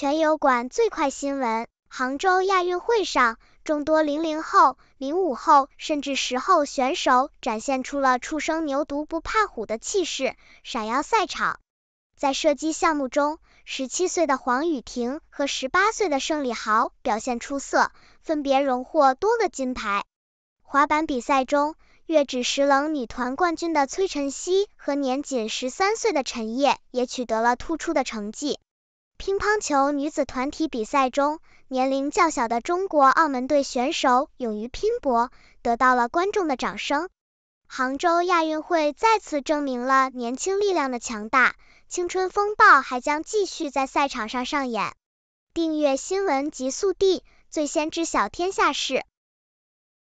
全油管最快新闻：杭州亚运会上，众多零零后、零五后甚至十后选手展现出了初生牛犊不怕虎的气势，闪耀赛场。在射击项目中，十七岁的黄雨婷和十八岁的盛李豪表现出色，分别荣获多个金牌。滑板比赛中，月指十冷女团冠军的崔晨曦和年仅十三岁的陈烨也取得了突出的成绩。乒乓球女子团体比赛中，年龄较小的中国澳门队选手勇于拼搏，得到了观众的掌声。杭州亚运会再次证明了年轻力量的强大，青春风暴还将继续在赛场上上演。订阅新闻极速递，最先知晓天下事。